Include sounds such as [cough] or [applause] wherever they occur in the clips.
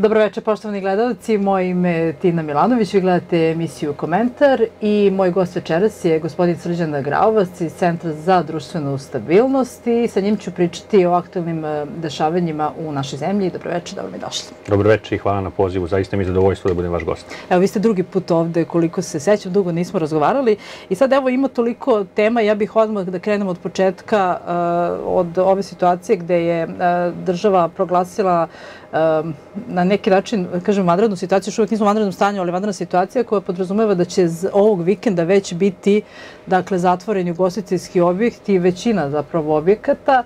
Dobroveče poštovani gledalci, moje ime je Tina Milanović, vi gledate emisiju Komentar i moj gost večeras je gospodin Srđan Graovac iz Centra za društvenu stabilnost i sa njim ću pričati o aktualnim eh, dešavanjima u našoj zemlji. Dobroveče, dobro mi došli. Dobroveče i hvala na pozivu, zaista mi je zadovoljstvo da budem vaš gost. Evo, vi ste drugi put ovde, koliko se sećam, dugo nismo razgovarali i sad evo ima toliko tema, ja bih odmah da krenem od početka eh, od ove situacije gde je eh, država proglasila na neki način, kažem, vanrednu situaciju, još uvek nismo u vanrednom stanju, ali vanredna situacija koja podrazumeva da će ovog vikenda već biti, dakle, zatvoreni ugostiteljski objekt i većina zapravo objekata.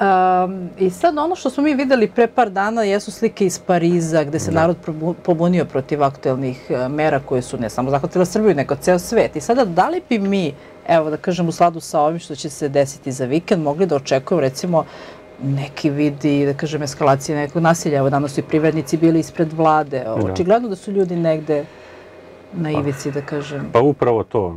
Um, I sad ono što smo mi videli pre par dana jesu slike iz Pariza gde se da. narod pobunio protiv aktuelnih e, mera koje su ne samo zahvatila Srbiju, nego ceo svet. I sada da li bi mi, evo da kažem u sladu sa ovim što će se desiti za vikend, mogli da očekujemo recimo neki vidi, da kažem, eskalacije nekog nasilja. Evo, danas su i privrednici bili ispred vlade. Da. Očigledno da su ljudi negde na ivici, da kažem. Pa upravo to.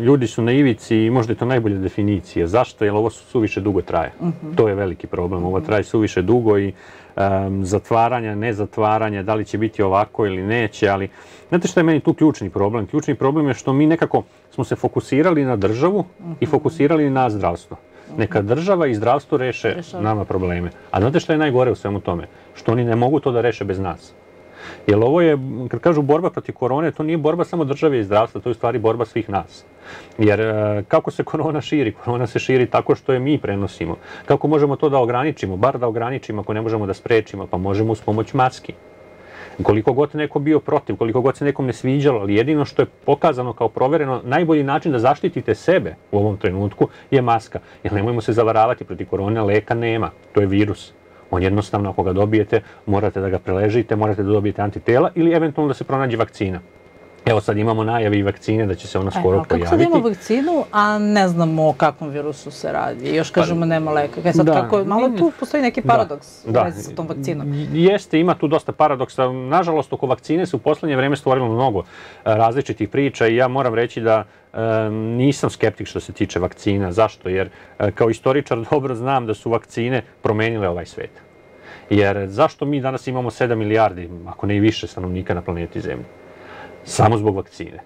Ljudi su na ivici i možda je to najbolja definicija. Zašto? Jer ovo suviše dugo traje. Mhm. To je veliki problem. Ovo traje suviše dugo i zatvaranja, nezatvaranja, da li će biti ovako ili neće, ali znate što je meni tu ključni problem? Ključni problem je što mi nekako smo se fokusirali na državu i mhm. fokusirali na zdravstvo. Neka mhm. država i zdravstvo reše Rešava. nama probleme. A znate šta je najgore u svemu tome? Što oni ne mogu to da reše bez nas. Jer ovo je, kad kažu borba protiv korone, to nije borba samo države i zdravstva, to je u stvari borba svih nas. Jer e, kako se korona širi? Korona se širi tako što je mi prenosimo. Kako možemo to da ograničimo? Bar da ograničimo ako ne možemo da sprečimo, pa možemo uz pomoć maski. Koliko god neko bio protiv, koliko god se nekom ne sviđalo, ali jedino što je pokazano kao provereno, najbolji način da zaštitite sebe u ovom trenutku je maska. Jer nemojmo se zavaravati, proti korone leka nema, to je virus. On jednostavno, ako ga dobijete, morate da ga preležite, morate da dobijete antitela ili eventualno da se pronađe vakcina. Evo sad imamo najave i vakcine da će se ona e, skoro e, pojaviti. Kako sad imamo vakcinu, a ne znamo o kakvom virusu se radi. Još pa, kažemo nema leka. Kaj e, sad da. kako, malo tu postoji neki da. paradoks u da. vezi sa tom vakcinom. Jeste, ima tu dosta paradoksa. Nažalost, oko vakcine se u poslednje vreme stvorilo mnogo e, različitih priča i ja moram reći da nisam skeptik što se tiče vakcina. Zašto? Jer kao istoričar [laughs] dobro znam da su vakcine promenile ovaj svet. Jer zašto mi danas imamo 7 milijardi, ako ne i više, stanovnika na planeti Zemlji? samo zbog vakcine.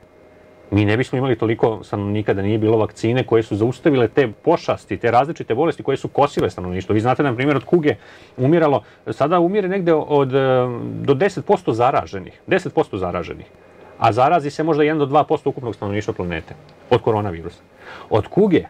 Mi ne bismo imali toliko stanovnika da nije bilo vakcine koje su zaustavile te pošasti, te različite bolesti koje su kosile stanovništvo. Vi znate na primjer, od kuge umiralo, sada umire negde od, do 10% zaraženih. 10% zaraženih a zarazi se možda 1 do 2% ukupnog stanovništva planete od koronavirusa. Od kuge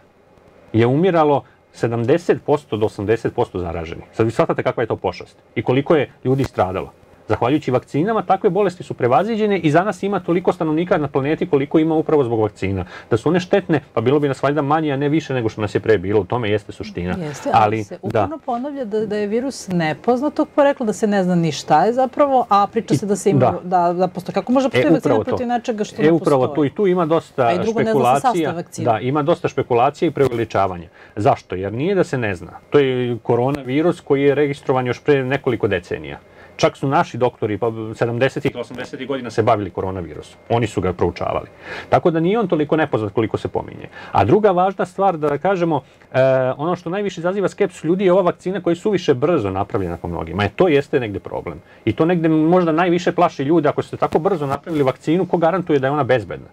je umiralo 70% do 80% zaraženih. Sad vi shvatate kakva je to pošast i koliko je ljudi stradalo. Zahvaljujući vakcinama, takve bolesti su prevaziđene i za nas ima toliko stanovnika na planeti koliko ima upravo zbog vakcina. Da su one štetne, pa bilo bi nas valjda manje, a ne više nego što nas je pre bilo. U tome jeste suština. Jeste, ali, se da. uporno ponavlja da, da, je virus nepoznatog porekla, da se ne zna ni šta je zapravo, a priča se da se ima, da, da, da postoje. Kako može postoje vakcina protiv nečega što e, ne postoje? E, upravo to. I tu ima dosta špekulacija. da, ima dosta špekulacija i preveličavanja. Zašto? Jer nije da se ne zna. To je koronavirus koji je registrovan još pre nekoliko decenija. Čak su naši doktori, pa 70. i 80. godina se bavili koronavirusom. Oni su ga proučavali. Tako da nije on toliko nepoznat koliko se pominje. A druga važna stvar, da kažemo, e, ono što najviše izaziva skepsu ljudi je ova vakcina koja je suviše brzo napravljena po mnogima. E, to jeste negde problem. I to negde možda najviše plaši ljude. Ako ste tako brzo napravili vakcinu, ko garantuje da je ona bezbedna?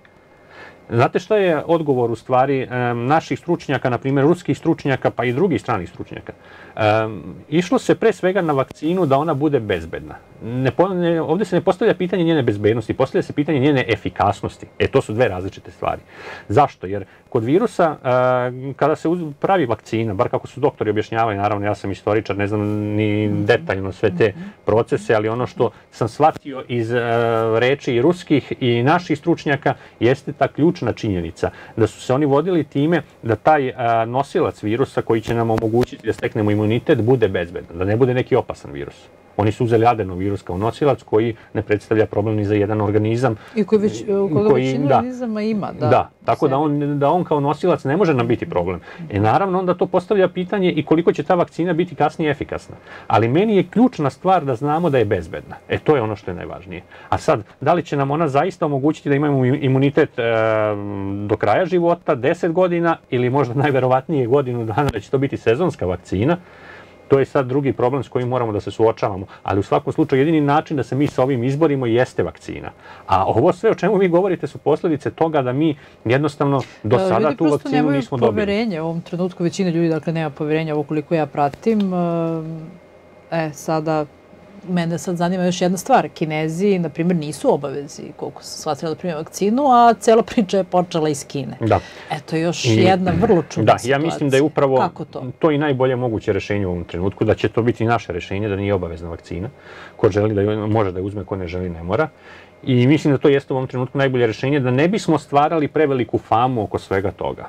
Znate šta je odgovor u stvari naših stručnjaka, na primjer ruskih stručnjaka pa i drugih stranih stručnjaka? Išlo se pre svega na vakcinu da ona bude bezbedna. Ne, ne, ovde se ne postavlja pitanje njene bezbednosti, postavlja se pitanje njene efikasnosti. E, to su dve različite stvari. Zašto? Jer kod virusa, kada se pravi vakcina, bar kako su doktori objašnjavali, naravno ja sam istoričar, ne znam ni detaljno sve te procese, ali ono što sam shvatio iz reči i ruskih i naših stručnjaka jeste ta ključ ključna činjenica, da su se oni vodili time da taj a, nosilac virusa koji će nam omogućiti da steknemo imunitet bude bezbedan, da ne bude neki opasan virus. Oni su uzeli adenovirus kao nosilac koji ne predstavlja problem ni za jedan organizam. I koji, već, koga koji, većina da, organizama ima. Da, da tako da on, da on kao nosilac ne može nam biti problem. E naravno onda to postavlja pitanje i koliko će ta vakcina biti kasnije efikasna. Ali meni je ključna stvar da znamo da je bezbedna. E to je ono što je najvažnije. A sad, da li će nam ona zaista omogućiti da imamo imunitet e, do kraja života, 10 godina ili možda najverovatnije godinu dana da će to biti sezonska vakcina, To je sad drugi problem s kojim moramo da se suočavamo, ali u svakom slučaju jedini način da se mi sa ovim izborimo jeste vakcina. A ovo sve o čemu vi govorite su posledice toga da mi jednostavno do da, sada tu vakcinu nismo dobili. Ljudi poverenje u ovom trenutku, većina ljudi dakle nema poverenja, ovo koliko ja pratim, e, sada mene sad zanima još jedna stvar. Kinezi, na primjer, nisu obavezi, koliko se shvatila da primaju vakcinu, a cela priča je počela iz Kine. Da. Eto, još I, jedna vrlo čudna da, situacija. Da, ja mislim da je upravo Kako to? to i najbolje moguće rešenje u ovom trenutku, da će to biti naše rešenje, da nije obavezna vakcina. Ko želi da je, može da je uzme, ko ne želi ne mora. I mislim da to jeste u ovom trenutku najbolje rešenje, da ne bismo stvarali preveliku famu oko svega toga.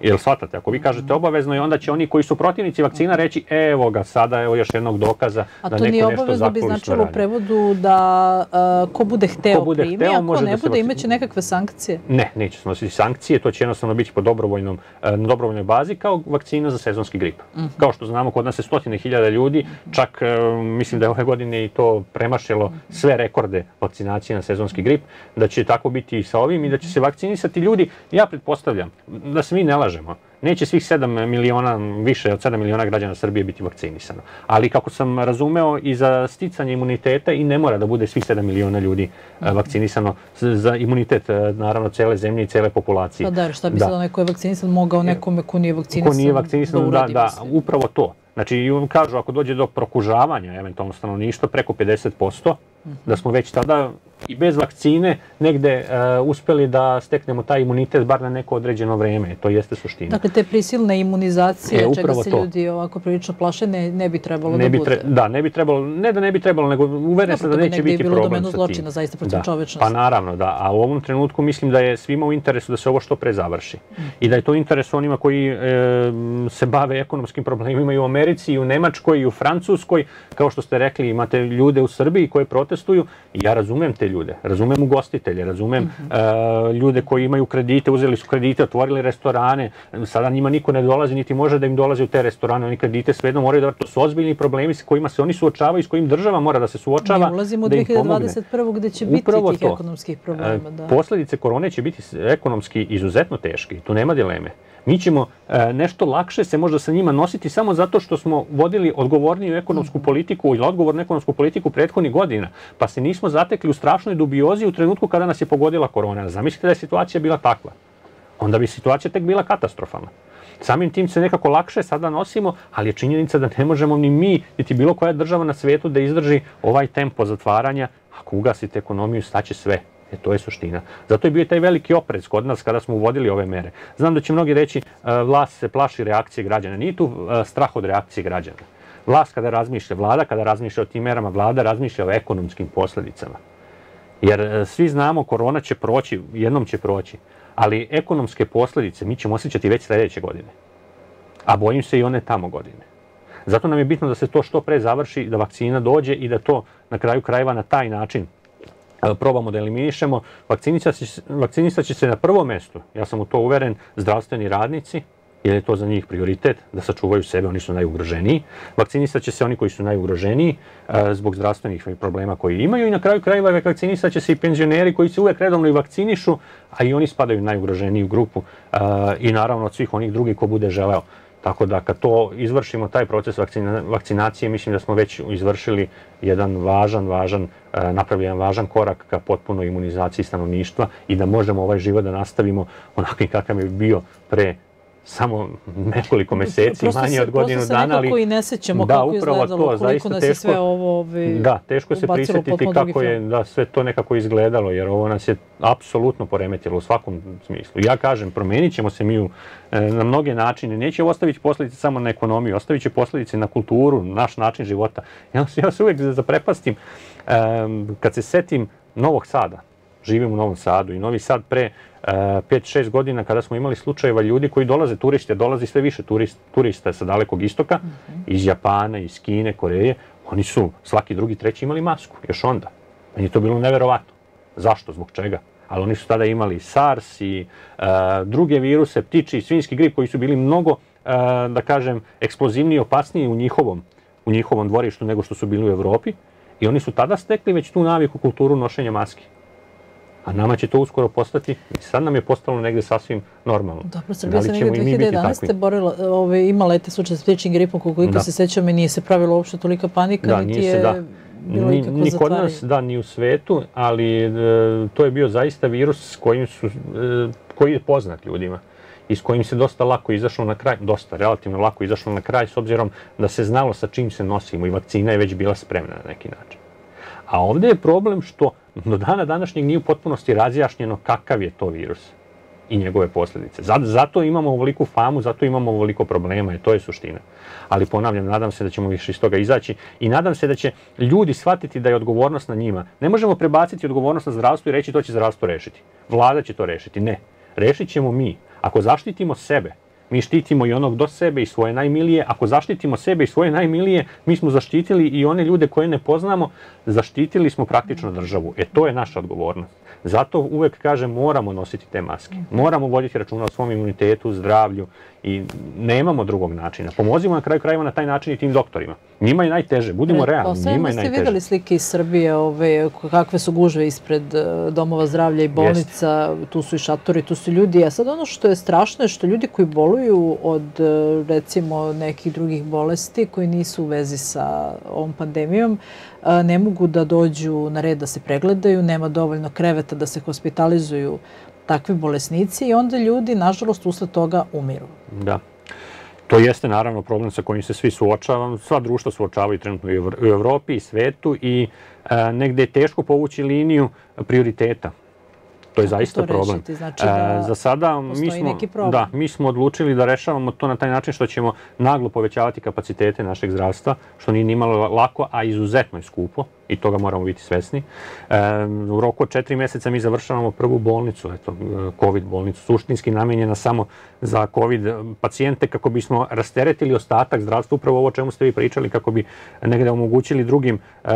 Jel shvatate? Ako vi kažete obavezno i onda će oni koji su protivnici vakcina reći evo ga, sada evo još jednog dokaza da neko nešto zakovično radi. A to nije obavezno bi značilo u prevodu da e, ko bude hteo primi, hteo, a ko da ne bude imaće nekakve sankcije? Ne, neće snositi sankcije, to će jednostavno biti po dobrovoljnom, e, na dobrovoljnoj bazi kao vakcina za sezonski grip. Mhm. Kao što znamo, kod nas je stotine hiljada ljudi, čak e, mislim da je ove godine i to premašilo sve rekorde vakcinacije na sezonski grip, da će tako biti i sa ovim i da će se vakcinisati ljudi, ja pretpostavljam, da se mi ne slažemo. Neće svih 7 miliona, više od 7 miliona građana Srbije biti vakcinisano. Ali kako sam razumeo i za sticanje imuniteta i ne mora da bude svih 7 miliona ljudi e, da. vakcinisano za imunitet e, naravno cele zemlje i cele populacije. Pa da, šta bi da. sad onaj ko je vakcinisan mogao e, nekome ko nije vakcinisan, ko nije vakcinisan da uradi? Da, da, upravo to. Znači, kažu, ako dođe do prokužavanja eventualno stanovništva preko 50%, mhm. da smo već tada i bez vakcine negde uh, uspeli da steknemo taj imunitet bar na neko određeno vreme. To jeste suština. Dakle, te prisilne imunizacije e, čega se to. ljudi ovako prilično plaše ne, ne bi trebalo ne da bi bude. Da, ne bi trebalo, ne da ne bi trebalo, nego uveren sam da neće biti problem sa tim. Negde je bilo domenu zločina zaista protiv da. čovečnosti. Pa naravno, da. A u ovom trenutku mislim da je svima u interesu da se ovo što pre završi. Mm. I da je to interes onima koji e, se bave ekonomskim problemima i u Americi, i u Nemačkoj, i u Francuskoj. Kao što ste rekli, imate ljude u Srbiji koje protestuju. I ja razumem te ljude, razumem ugostitelje, razumem uh -huh. uh, ljude koji imaju kredite, uzeli su kredite, otvorili restorane, sada njima niko ne dolazi, niti može da im dolazi u te restorane, oni kredite svejedno moraju da, to su ozbiljni problemi s kojima se oni suočavaju, i s kojim država mora da se suočava, Mi ulazimo da u 2021. gde će biti Upravo tih to. ekonomskih problema. E, da. Posledice korone će biti ekonomski izuzetno teške, tu nema dileme. Mi ćemo e, nešto lakše se možda sa njima nositi samo zato što smo vodili odgovorniju ekonomsku mhm. politiku ili odgovornu ekonomsku politiku prethodnih godina, pa se nismo zatekli u strašnoj dubiozi u trenutku kada nas je pogodila korona. Zamislite da je situacija bila takva. Onda bi situacija tek bila katastrofalna. Samim tim se nekako lakše sada nosimo, ali je činjenica da ne možemo ni mi, niti bilo koja država na svetu da izdrži ovaj tempo zatvaranja. Ako ugasite ekonomiju, staće sve. E, to je suština. Zato je bio taj veliki oprez kod nas kada smo uvodili ove mere. Znam da će mnogi reći e, vlast se plaši reakcije građana. Nije tu e, strah od reakcije građana. Vlast kada razmišlja, vlada kada razmišlja o tim merama, vlada razmišlja o ekonomskim posledicama. Jer e, svi znamo korona će proći, jednom će proći, ali ekonomske posledice mi ćemo osjećati već sledeće godine. A bojim se i one tamo godine. Zato nam je bitno da se to što pre završi, da vakcina dođe i da to na kraju krajeva na taj način E, probamo da eliminišemo, Vakcinista će se na prvo mesto, ja sam u to uveren, zdravstveni radnici, jer je to za njih prioritet, da sačuvaju sebe, oni su najugroženiji. Vakcinista će se oni koji su najugroženiji e, zbog zdravstvenih problema koji imaju i na kraju krajeva vakcinista će se i penzioneri koji se uvek redovno i vakcinišu, a i oni spadaju najugroženiji u grupu e, i naravno od svih onih drugih ko bude želeo. Tako da kad to izvršimo, taj proces vakcinacije, mislim da smo već izvršili jedan važan, važan, e, napravili jedan važan korak ka potpunoj imunizaciji stanovništva i da možemo ovaj život da nastavimo onakvim kakav je bio pre samo nekoliko meseci, Prosto manje se, od godinu dana. Prosto se nekako i ne sećamo da, kako je izgledalo, to, koliko nas je sve ovo ovi, Da, teško se prisetiti kako je da, sve to nekako izgledalo, jer ovo nas je apsolutno poremetilo u svakom smislu. Ja kažem, promenit ćemo se mi u, e, na mnoge načine. Neće ostaviti posledice samo na ekonomiju, ostavit će posledice na kulturu, naš način života. Ja, ja se uvek zaprepastim e, kad se setim Novog Sada živim u Novom Sadu i Novi Sad pre 5-6 e, godina kada smo imali slučajeva ljudi koji dolaze turiste, dolazi sve više turista, turista sa dalekog istoka, mhm. iz Japana, iz Kine, Koreje, oni su svaki drugi, treći imali masku, još onda. Meni je to bilo neverovatno. Zašto, zbog čega? Ali oni su tada imali SARS i e, druge viruse, ptiči i svinjski grip koji su bili mnogo, e, da kažem, eksplozivniji i opasniji u njihovom, u njihovom dvorištu nego što su bili u Evropi. I oni su tada stekli već tu naviku kulturu nošenja maske a nama će to uskoro postati, sad nam je postalo negde sasvim normalno. Dobro, da Srbija se negde 2011. borila, ove, imala je te slučaje s ptičnim gripom, koliko da. se sećam i nije se pravila uopšte tolika panika, da, niti je se, da. bilo ni, ni kod nas, da, ni u svetu, ali e, to je bio zaista virus s kojim su, e, koji je poznat ljudima i s kojim se dosta lako izašlo na kraj, dosta relativno lako izašlo na kraj s obzirom da se znalo sa čim se nosimo i vakcina je već bila spremna na neki način. A ovde je problem što do dana današnjeg nije u potpunosti razjašnjeno kakav je to virus i njegove posljedice. Zato imamo ovoliku famu, zato imamo ovoliko problema i to je suština. Ali ponavljam, nadam se da ćemo više iz toga izaći i nadam se da će ljudi shvatiti da je odgovornost na njima. Ne možemo prebaciti odgovornost na zdravstvo i reći to će zdravstvo rešiti. Vlada će to rešiti. Ne. Rešit ćemo mi. Ako zaštitimo sebe, Mi štitimo i onog do sebe i svoje najmilije. Ako zaštitimo sebe i svoje najmilije, mi smo zaštitili i one ljude koje ne poznamo, zaštitili smo praktično državu. E to je naša odgovornost. Zato uvek kažem moramo nositi te maske. Moramo voditi računa o svom imunitetu, zdravlju i nemamo drugog načina. Pomozimo na kraju krajeva na taj način i tim doktorima. Njima je najteže, budimo e, realni, njima je najteže. ste videli slike iz Srbije, ove, kakve su gužve ispred e, domova zdravlja i bolnica, Jest. tu su i šatori, tu su ljudi. A e, sad ono što je strašno je što ljudi koji boluju boluju od e, recimo nekih drugih bolesti koji nisu u vezi sa ovom pandemijom, e, ne mogu da dođu na red da se pregledaju, nema dovoljno kreveta da se hospitalizuju takvi bolesnici i onda ljudi, nažalost, usled toga umiru. Da. To jeste naravno problem sa kojim se svi suočavamo, sva društva suočavaju trenutno i u Evropi i svetu i e, negde je teško povući liniju prioriteta. To je zaista to problem. Znači e, da e, za sada mi smo, neki problem. Da, mi smo odlučili da rešavamo to na taj način što ćemo naglo povećavati kapacitete našeg zdravstva, što nije nimalo lako, a izuzetno je skupo i toga moramo biti svesni. E, u roku od četiri meseca mi završavamo prvu bolnicu, eto, COVID bolnicu, suštinski namenjena samo za COVID pacijente kako bismo rasteretili ostatak zdravstva, upravo ovo čemu ste vi pričali, kako bi negde omogućili drugim e,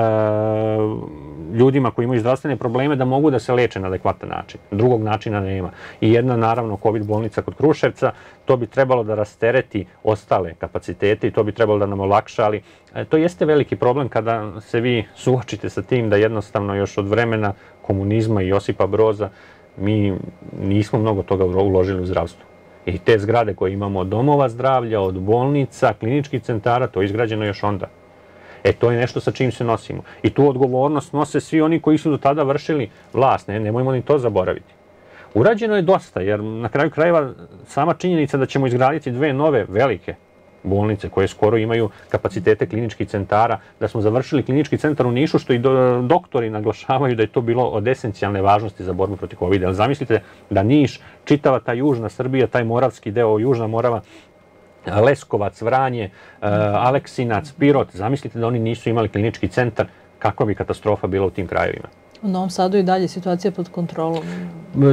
ljudima koji imaju zdravstvene probleme da mogu da se leče na adekvatan način. Drugog načina nema. I jedna, naravno, COVID bolnica kod Kruševca, to bi trebalo da rastereti ostale kapacitete i to bi trebalo da nam olakša, ali e, to jeste veliki problem kada se vi suočite sa tim da jednostavno još od vremena komunizma i Josipa Broza mi nismo mnogo toga uložili u zdravstvo. I te zgrade koje imamo od domova zdravlja, od bolnica, kliničkih centara, to je izgrađeno još onda. E, to je nešto sa čim se nosimo. I tu odgovornost nose svi oni koji su do tada vršili vlast. Ne, nemojmo ni to zaboraviti. Urađeno je dosta, jer na kraju krajeva sama činjenica da ćemo izgraditi dve nove velike bolnice koje skoro imaju kapacitete kliničkih centara, da smo završili klinički centar u Nišu, što i do, doktori naglašavaju da je to bilo od esencijalne važnosti za borbu protiv COVID-a. Zamislite da Niš, čitava ta južna Srbija, taj moravski deo, južna Morava, Leskovac, Vranje, e, Aleksinac, Pirot, zamislite da oni nisu imali klinički centar, kakva bi katastrofa bila u tim krajevima. U Novom Sadu i dalje situacija pod kontrolom.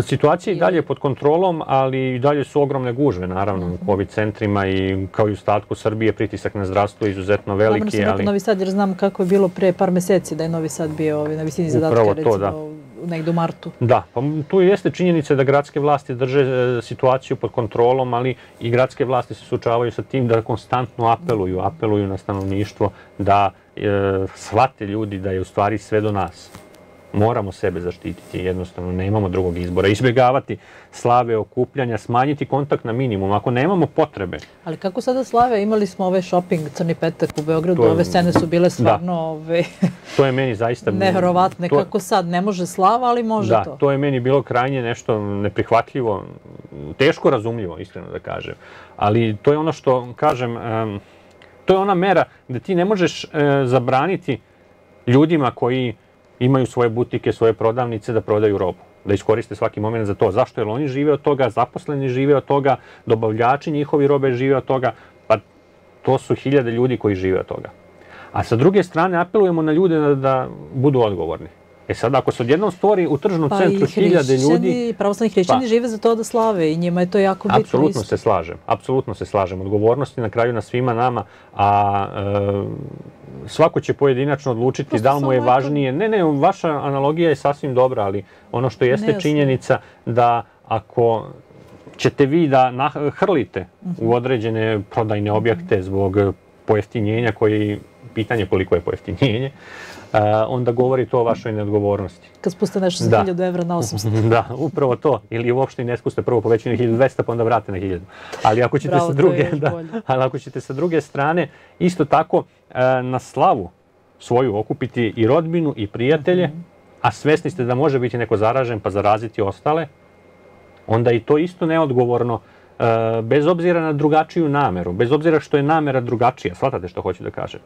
Situacija i dalje pod kontrolom, ali i dalje su ogromne gužve, naravno, u COVID centrima i kao i u statku Srbije pritisak na zdravstvo je izuzetno veliki. Dobro sam da ali... Novi Sad jer znam kako je bilo pre par meseci da je Novi Sad bio ovaj, na visini zadatka. Upravo to, recimo, da ovaj, negde u martu. Da, pa tu jeste činjenica da gradske vlasti drže e, situaciju pod kontrolom, ali i gradske vlasti se sučavaju sa tim da konstantno apeluju, apeluju na stanovništvo da e, shvate ljudi da je u stvari sve do nas. Moramo sebe zaštititi, jednostavno nemamo drugog izbora. Izbjegavati slave, okupljanja, smanjiti kontakt na minimum, ako nemamo potrebe. Ali kako sada slave? Imali smo ovaj shopping Crni petak u Beogradu, je, ove scene su bile da. stvarno... Da. Ove, [laughs] to je meni zaista... Nehrovatne, to, kako sad? Ne može slava, ali može da, to. Da, to je meni bilo krajnje nešto neprihvatljivo, teško razumljivo, iskreno da kažem. Ali to je ono što, kažem, um, to je ona mera gde ti ne možeš uh, zabraniti ljudima koji imaju svoje butike, svoje prodavnice da prodaju robu da iskoriste svaki moment za to. Zašto? Jer oni žive od toga, zaposleni žive od toga, dobavljači njihovi robe žive od toga, pa to su hiljade ljudi koji žive od toga. A sa druge strane apelujemo na ljude da, da budu odgovorni. E sad, ako se odjednom stvori u tržnom pa centru hiljade ljudi... Pa i Pravoslavni hrišćani pa, žive za to da slave i njima je to jako bitno. Apsolutno se slažem. Apsolutno se slažem. Odgovornost je na kraju na svima nama, a e, svako će pojedinačno odlučiti Prosto da li mu je važnije. Ne, ne, vaša analogija je sasvim dobra, ali ono što jeste Nejasno. činjenica da ako ćete vi da hrlite u mhm. određene prodajne objekte mhm. zbog pojeftinjenja koji pitanje koliko je pojeftinjenje, eh, onda govori to o vašoj neodgovornosti. Kad spuste nešto za da. 1000 evra na 800. [laughs] da, upravo to. Ili uopšte i ne spuste, prvo povećaju na 1200 pa onda vrate na 1000. Ali ako ćete, Bravo, sa, druge, da, ali ako ćete sa druge strane, isto tako eh, na slavu svoju okupiti i rodbinu i prijatelje, mm -hmm. a svesni ste da može biti neko zaražen pa zaraziti ostale, onda i to isto neodgovorno eh, bez obzira na drugačiju nameru, bez obzira što je namera drugačija, shvatate što hoću da kažem.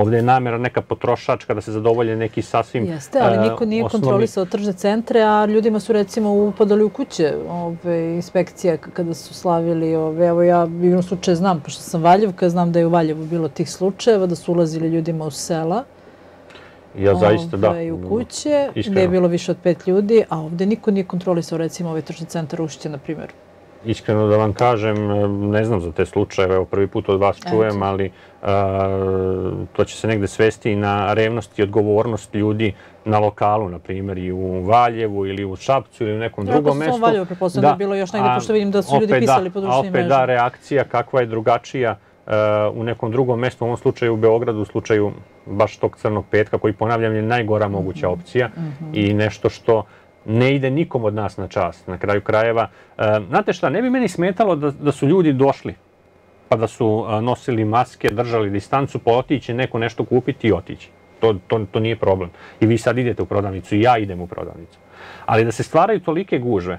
Ovde je namera neka potrošačka da se zadovolje neki sasvim Jeste, ali e, niko nije kontrolisao tržne centre, a ljudima su recimo upadali u kuće ove, inspekcije kada su slavili. Ove, evo ja jednom slučaje znam, pošto sam Valjevka, znam da je u Valjevu bilo tih slučajeva, da su ulazili ljudima u sela. Ja zaista, da. ove, da. U kuće, Iskreno. gde je bilo više od pet ljudi, a ovde niko nije kontrolisao recimo ove ovaj tržni centar Ušće, na primjer. Iskreno da vam kažem, e, ne znam za te slučajeve, evo prvi put od vas čujem, ali to će se negde svesti na revnost i odgovornost ljudi na lokalu, na primjer, i u Valjevu ili u Šapcu ili u nekom drugom mestu. Ako su u Valjevu, preposledno da, da, je bilo još negde, pošto vidim da su ljudi da, pisali po društvenim mrežama. Opet da, reakcija kakva je drugačija e, u nekom drugom mestu, u ovom slučaju u Beogradu, u slučaju baš tog crnog petka, koji ponavljam je najgora moguća opcija mhm. i nešto što ne ide nikom od nas na čas, na kraju krajeva. E, znate šta, ne bi meni smetalo da, da su ljudi došli, pa da su a, e, nosili maske, držali distancu, pa otići, neko nešto kupiti i otići. To, to, to nije problem. I vi sad idete u prodavnicu, i ja idem u prodavnicu. Ali da se stvaraju tolike gužve,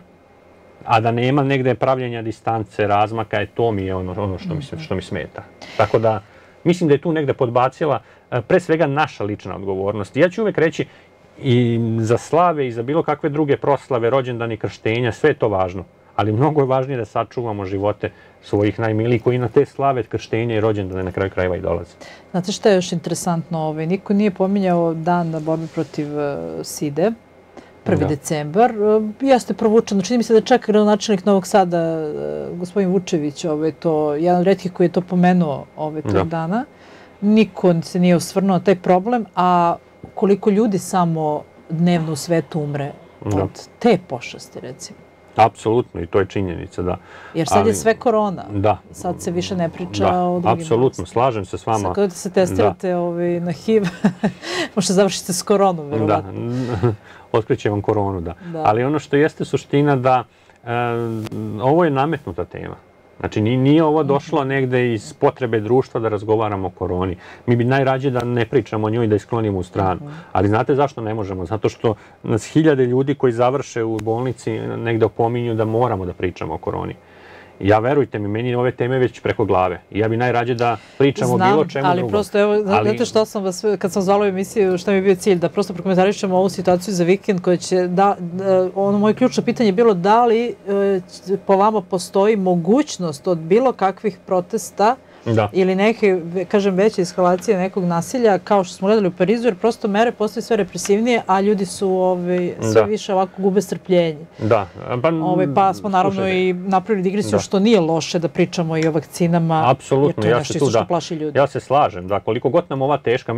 a da nema negde pravljenja distance, razmaka, je to mi je ono, ono što, mi, što mi smeta. Tako da, mislim da je tu negde podbacila e, pre svega naša lična odgovornost. Ja ću uvek reći, i za slave i za bilo kakve druge proslave, rođendani, krštenja, sve je to važno. Ali mnogo je važnije da sačuvamo živote svojih najmilijih koji na te slave, krštenja i rođendane na kraju krajeva i dolaze. Znate što je još interesantno? Ovaj, niko nije pominjao dan na borbi protiv e, SIDE, 1. Da. decembar. E, jeste provučeno. Čini mi se da čak gradonačelnik Novog Sada, e, gospodin Vučević, ovaj, to, jedan od redkih koji je to pomenuo ovaj, tog da. dana. Niko se nije osvrnuo na taj problem, a koliko ljudi samo dnevno u svetu umre da. od te pošasti, recimo. Apsolutno, i to je činjenica, da. Jer sad Ali, je sve korona. Da. Sad se više ne priča da, o drugim. Apsolutno, slažem se s vama. Sad kada se testirate da. ovaj, na HIV, [laughs] možda završite s koronom, verovatno. Da, [laughs] otkriće vam koronu, da. da. Ali ono što jeste suština da e, ovo je nametnuta tema. Znači, nije ovo došlo negde iz potrebe društva da razgovaramo o koroni. Mi bi najrađe da ne pričamo o njoj, da isklonimo u stranu. Ali znate zašto ne možemo? Zato što nas hiljade ljudi koji završe u bolnici negde opominju da moramo da pričamo o koroni. Ja verujte mi, meni ove teme već preko glave. Ja bi najrađe da pričamo Znam, o bilo čemu ali drugom. Prosto, evo, ali znate što sam vas, kad sam zvala u emisiju, što mi je bio cilj, da prosto prokomentarišemo ovu situaciju za vikend koja će, da, da ono moje ključno pitanje je bilo da li e, po vama postoji mogućnost od bilo kakvih protesta da. ili neke, kažem, veće eskalacije nekog nasilja, kao što smo gledali u Parizu, jer prosto mere postaju sve represivnije, a ljudi su ove, ovaj, sve da. više ovako gube strpljenje. Da. Pa, ove, ovaj, pa smo naravno slušajte. i napravili digresiju, da. što nije loše da pričamo i o vakcinama, Apsolutno, jer to je ja nešto tu, da. plaši ljudi. Ja se slažem, da, koliko god nam ova, teška,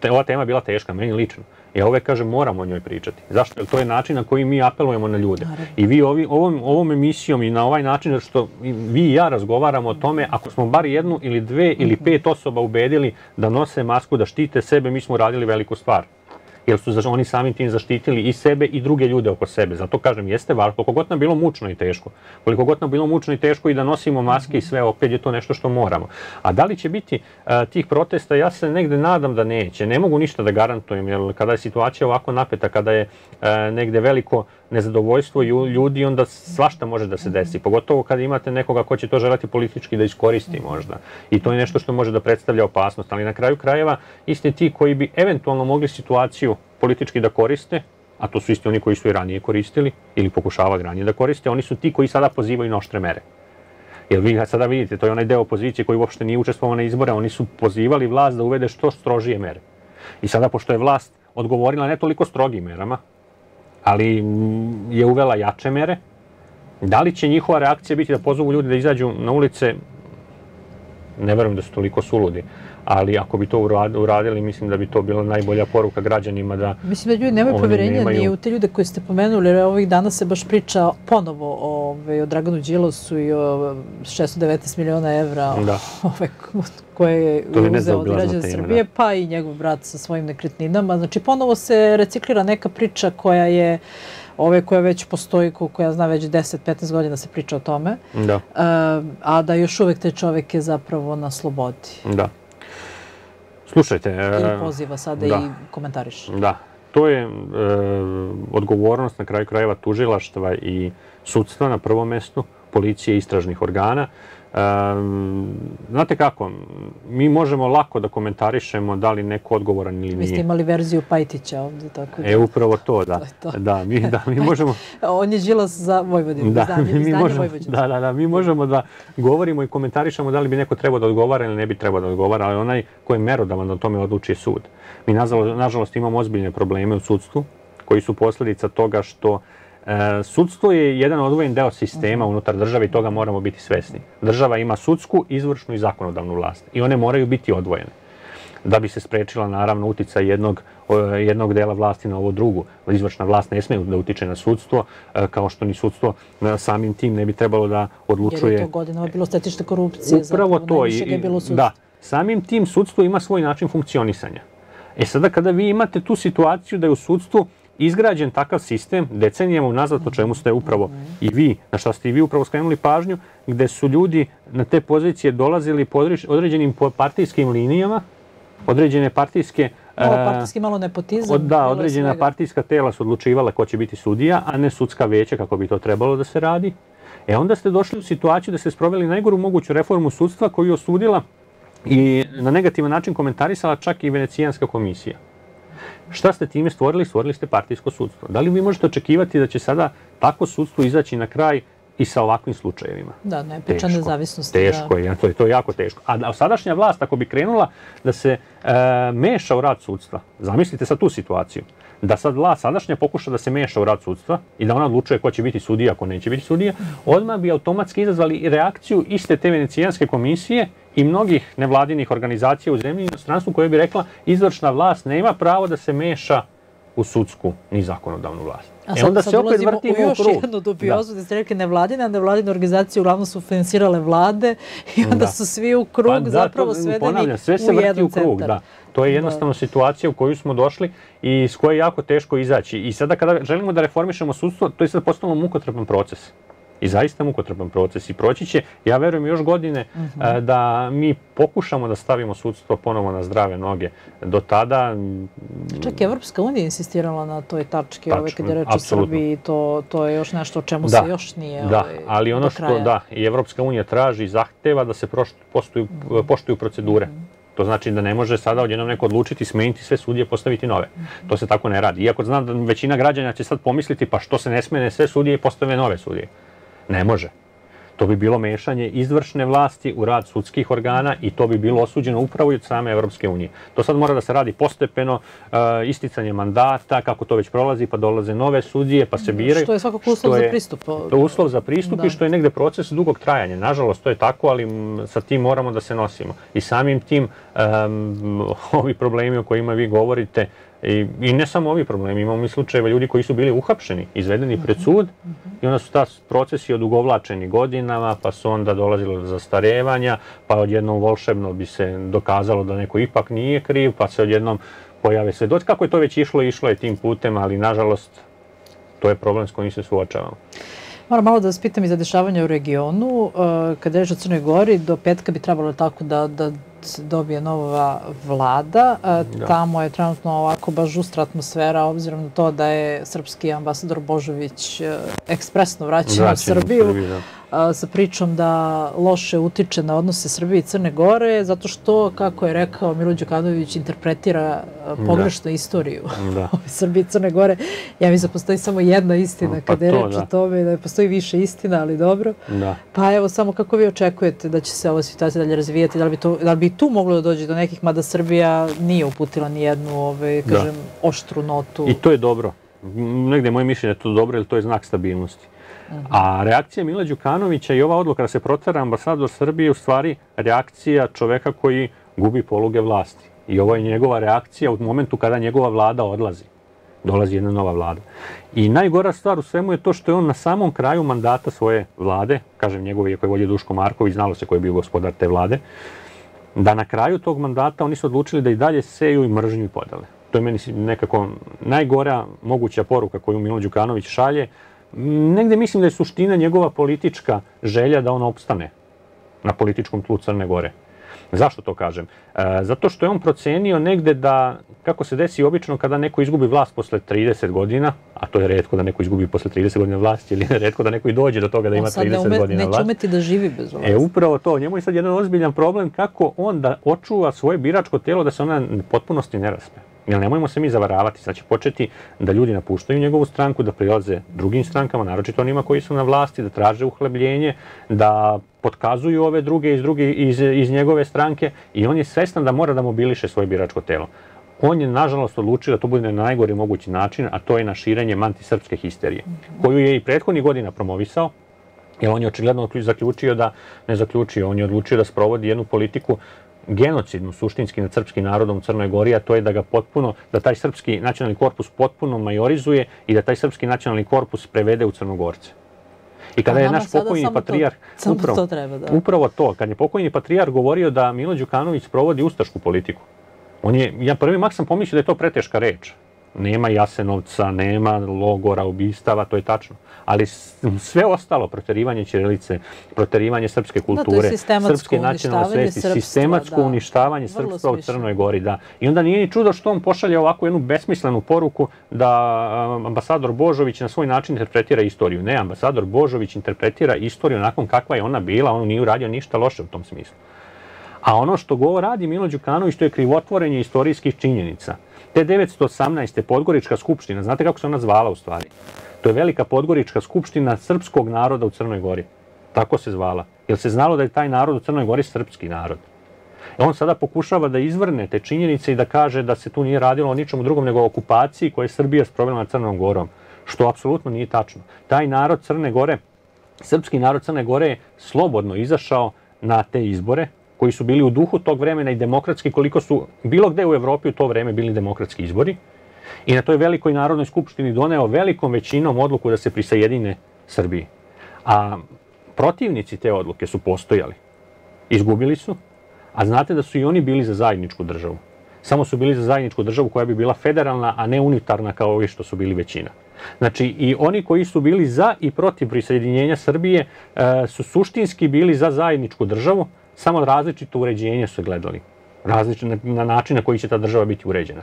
te, ova tema bila teška, meni lično, ja uvek kažem moramo o njoj pričati. Zašto? To je način na koji mi apelujemo na ljude. Naravno. I vi ovi, ovom, ovom emisijom i na ovaj način što vi i ja razgovaramo o tome, ako smo bar jednu ili dve ili mhm. pet osoba ubedili da nose masku, da štite sebe, mi smo radili veliku stvar jer su oni samim tim zaštitili i sebe i druge ljude oko sebe. Zato kažem, jeste važno, koliko god nam bilo mučno i teško, koliko god nam bilo mučno i teško i da nosimo maske i mhm. sve, opet je to nešto što moramo. A da li će biti e, tih protesta, ja se negde nadam da neće. Ne mogu ništa da garantujem, jer kada je situacija ovako napeta, kada je e, negde veliko nezadovoljstvo ljudi, onda svašta može da se desi. Pogotovo kada imate nekoga ko će to želati politički da iskoristi možda. I to je nešto što može da predstavlja opasnost. Ali na kraju krajeva, isti ti koji bi eventualno mogli situaciju politički da koriste, a to su isti oni koji su i ranije koristili ili pokušavali ranije da koriste, oni su ti koji sada pozivaju na oštre mere. Jer vi sada vidite, to je onaj deo opozicije koji uopšte nije učestvovao na izbore, oni su pozivali vlast da uvede što strožije mere. I sada, pošto je vlast odgovorila ne toliko strogim merama, ali mm, je uvela jače mere. Da li će njihova reakcija biti da pozovu ljudi da izađu na ulice? Ne verujem da su toliko suludi ali ako bi to uradili, mislim da bi to bila najbolja poruka građanima da Mislim da ljudi nemaju poverenja ni u te ljude koje ste pomenuli, jer ovih dana se baš priča ponovo o, ovaj, o Draganu Đilosu i o 619 um, miliona evra da. [laughs] ove, ovaj, koje je uzeo od građana da. Srbije, da. pa i njegov brat sa svojim nekretninama. Znači, ponovo se reciklira neka priča koja je ove koja već postoji, koja ja znam već 10-15 godina se priča o tome, da. Um, a da još uvek te čovek je zapravo na slobodi. Da. Slušajte... I e, poziva sada da. i komentariš. Da. To je e, odgovornost na kraju krajeva tužilaštva i sudstva na prvom mestu, policije i istražnih organa znate kako, mi možemo lako da komentarišemo da li neko odgovoran ili nije. Vi ste imali verziju Pajtića ovde, tako da... E, upravo to, da. [laughs] Da, mi, da, mi [laughs] možemo... On je Đilas za Vojvodinu, da, mi možemo, Da, da, da, mi možemo da govorimo i komentarišemo da li bi neko trebao da odgovara ili ne bi trebao da odgovara, ali onaj ko je merodavan da tome odluči sud. Mi, nažalost, nažalost imamo ozbiljne probleme u sudstvu koji su posledica toga što uh, E, sudstvo je jedan odvojen deo sistema unutar države i toga moramo biti svesni. Država ima sudsku, izvršnu i zakonodavnu vlast i one moraju biti odvojene da bi se sprečila naravno utica jednog, e, jednog dela vlasti na ovo drugu. Izvršna vlast ne sme da utiče na sudstvo, e, kao što ni sudstvo samim tim ne bi trebalo da odlučuje... Jer je to godinama bilo statište korupcije, Upravo to i, je bilo sudstvo. Da, samim tim sudstvo ima svoj način funkcionisanja. E sada kada vi imate tu situaciju da je u sudstvu izgrađen takav sistem decenijama unazad, o čemu ste upravo i vi, na šta ste i vi upravo skrenuli pažnju, gde su ljudi na te pozicije dolazili po određenim partijskim linijama, određene partijske e, partijski, malo nepotizam. da, određena partijska tela su odlučivala ko će biti sudija, a ne sudska veća kako bi to trebalo da se radi. E onda ste došli u situaciju da ste sproveli najgoru moguću reformu sudstva koju je osudila i na negativan način komentarisala čak i Venecijanska komisija. Šta ste time stvorili? Stvorili ste partijsko sudstvo. Da li vi možete očekivati da će sada tako sudstvo izaći na kraj i sa ovakvim slučajevima. Da, nepečan nezavisnost. Da. Teško je, to je, to jako teško. A sadašnja vlast, ako bi krenula da se e, meša u rad sudstva, zamislite sad tu situaciju, da sad vlast sadašnja pokuša da se meša u rad sudstva i da ona odlučuje ko će biti sudija, ko neće biti sudija, mhm. odmah bi automatski izazvali reakciju iste te venecijanske komisije i mnogih nevladinih organizacija u zemlji i inostranstvu koje bi rekla izvršna vlast nema pravo da se meša u sudsku ni zakonodavnu vlast. A e sad, e onda sad se opet vrtimo u, još krug. jednu da. dubiozu da. ste rekli nevladine, a nevladine organizacije uglavnom su finansirale vlade i onda da. su svi u krug pa, da, zapravo to, svedeni ponavljam, sve se u vrti u krug, centar. da. To je da. jednostavno da. situacija u koju smo došli i iz koje je jako teško izaći. I sada kada želimo da reformišemo sudstvo, to je sad postalo mukotrpan proces i zaista mukotrpan proces i proći će, ja verujem, još godine mhm. e, da mi pokušamo da stavimo sudstvo ponovo na zdrave noge. Do tada... Mm, Čak i Evropska unija insistirala na toj tački ove, kada je reč o Srbiji, to, to je još nešto o čemu da, se još nije da, ovaj, ali ono što, da, i Evropska unija traži i zahteva da se mhm. poštuju procedure. Mhm. To znači da ne može sada odjednom neko odlučiti, smeniti sve sudije, postaviti nove. To se tako ne radi. Iako znam da većina građana će sad pomisliti pa što se ne smene sve sudije i postave nove sudije. Ne može. To bi bilo mešanje izvršne vlasti u rad sudskih organa i to bi bilo osuđeno upravo i od same Evropske unije. To sad mora da se radi postepeno, eh, isticanje mandata, kako to već prolazi, pa dolaze nove sudije, pa se da, biraju. Što je svakako uslov je, za pristup. To je uslov za pristup da. i što je negde proces dugog trajanja. Nažalost, to je tako, ali sa tim moramo da se nosimo. I samim tim, [laughs] ovi problemi o kojima vi govorite, I, I ne samo ovi problemi, imamo i slučajeva ljudi koji su bili uhapšeni, izvedeni mhm. pred sud mhm. i onda su ta procesi odugovlačeni godinama, pa su onda dolazili do zastarevanja, pa odjednom volšebno bi se dokazalo da neko ipak nije kriv, pa se odjednom pojave svedoci. Kako je to već išlo, išlo je tim putem, ali nažalost to je problem s kojim se suočavamo. Moram malo da vas pitam i za dešavanje u regionu. E, kada je reč o Crnoj Gori, do petka bi trebalo tako da, da dobije nova vlada. E, da. Tamo je trenutno ovako baš žustra atmosfera, obzirom na to da je srpski ambasador Božović e, ekspresno vraćen u Srbiju. da. E, sa pričom da loše utiče na odnose Srbije i Crne Gore, zato što, kako je rekao Milo Đukanović, interpretira da. pogrešno da. istoriju da. [laughs] Srbije i Crne Gore. Ja mislim da postoji samo jedna istina pa kada je reč da. o tome, da postoji više istina, ali dobro. Da. Pa evo, samo kako vi očekujete da će se ova situacija dalje razvijati, da li bi, to, da li bi tu moglo da dođe do nekih, mada Srbija nije uputila ni jednu, ove, ovaj, da. kažem, da. oštru notu. I to je dobro. Negde je moje mišljenje da je to dobro, jer to je znak stabilnosti. Uh mhm. -huh. A reakcija Mila Đukanovića i ova odluka da se protara ambasador Srbije je u stvari reakcija čoveka koji gubi poluge vlasti. I ovo je njegova reakcija u momentu kada njegova vlada odlazi. Dolazi jedna nova vlada. I najgora stvar u svemu je to što je on na samom kraju mandata svoje vlade, kažem njegove, koji je volje Duško Marković, znalo se ko je bio gospodar te vlade, uh, da na kraju tog mandata oni su odlučili da i dalje seju i mržnju i podele. To je meni nekako najgora moguća poruka koju Milo Đukanović šalje. Negde mislim da je suština njegova politička želja da on opstane na političkom tlu Crne Gore. Zašto to kažem? E, zato što je on procenio negde da, kako se desi obično kada neko izgubi vlast posle 30 godina, a to je redko da neko izgubi posle 30 godina vlast, ili [laughs] redko da neko i dođe do toga da ima 30 godina vlast. Neće umeti da živi bez e, vlasti. E, upravo to. Njemu je sad jedan ozbiljan problem kako on da očuva svoje biračko telo da se ona potpunosti ne raspe. Jer nemojmo se mi zavaravati, sad će početi da ljudi napuštaju njegovu stranku, da prilaze drugim strankama, naročito onima koji su na vlasti, da traže uhlebljenje, da potkazuju ove druge iz, druge, iz, iz njegove stranke i on je svestan da mora da mobiliše svoje biračko telo. On je, nažalost, odlučio da to bude na najgori mogući način, a to je na širenje mantisrpske histerije, koju je i prethodnih godina promovisao, jer on je očigledno zaključio da, ne zaključio, on je odlučio da sprovodi jednu politiku genocidnu suštinski nad srpskim narodom u Crnoj Gori, a to je da ga potpuno, da taj srpski nacionalni korpus potpuno majorizuje i da taj srpski nacionalni korpus prevede u Crnogorce. I kada pa je naš pokojni patrijar, upravo, to da. upravo to, kad je pokojni patrijar govorio da Milo Đukanović provodi ustašku politiku, on je, ja prvi mak sam pomislio da je to preteška reč, Nema Jasenovca, nema logora, ubistava, to je tačno. Ali sve ostalo, proterivanje Čirilice, proterivanje srpske da, kulture, da, srpske nacionalne svesti, sistematsko da. uništavanje srpstva u Crnoj Gori, da. I onda nije ni čudo što on pošalje ovakvu jednu besmislenu poruku da um, ambasador Božović na svoj način interpretira istoriju. Ne, ambasador Božović interpretira istoriju nakon kakva je ona bila, on nije uradio ništa loše u tom smislu. A ono što govo radi Milo Đukanović, to je krivotvorenje istorijskih činjenica – Te 918. Podgorička skupština, znate kako se ona zvala u stvari? To je Velika Podgorička skupština srpskog naroda u Crnoj Gori. Tako se zvala. Jer se znalo da je taj narod u Crnoj Gori srpski narod. E, on sada pokušava da izvrne te činjenice i da kaže da se tu nije radilo o ničemu drugom nego o okupaciji koje je Srbija sprovela na Crnom Gorom, što apsolutno nije tačno. Taj narod Crne Gore, srpski narod Crne Gore je slobodno izašao na te izbore, koji su bili u duhu tog vremena i demokratski, koliko su bilo gde u Evropi u to vreme bili demokratski izbori. I na toj velikoj narodnoj skupštini doneo velikom većinom odluku da se prisajedine Srbiji. A protivnici te odluke su postojali. Izgubili su, a znate da su i oni bili za zajedničku državu. Samo su bili za zajedničku državu koja bi bila federalna, a ne unitarna kao ovi što su bili većina. Znači, i oni koji su bili za i protiv prisajedinjenja Srbije e, su suštinski bili za zajedničku državu, samo različito uređenje su gledali. Različno, na, na način na koji će ta država biti uređena.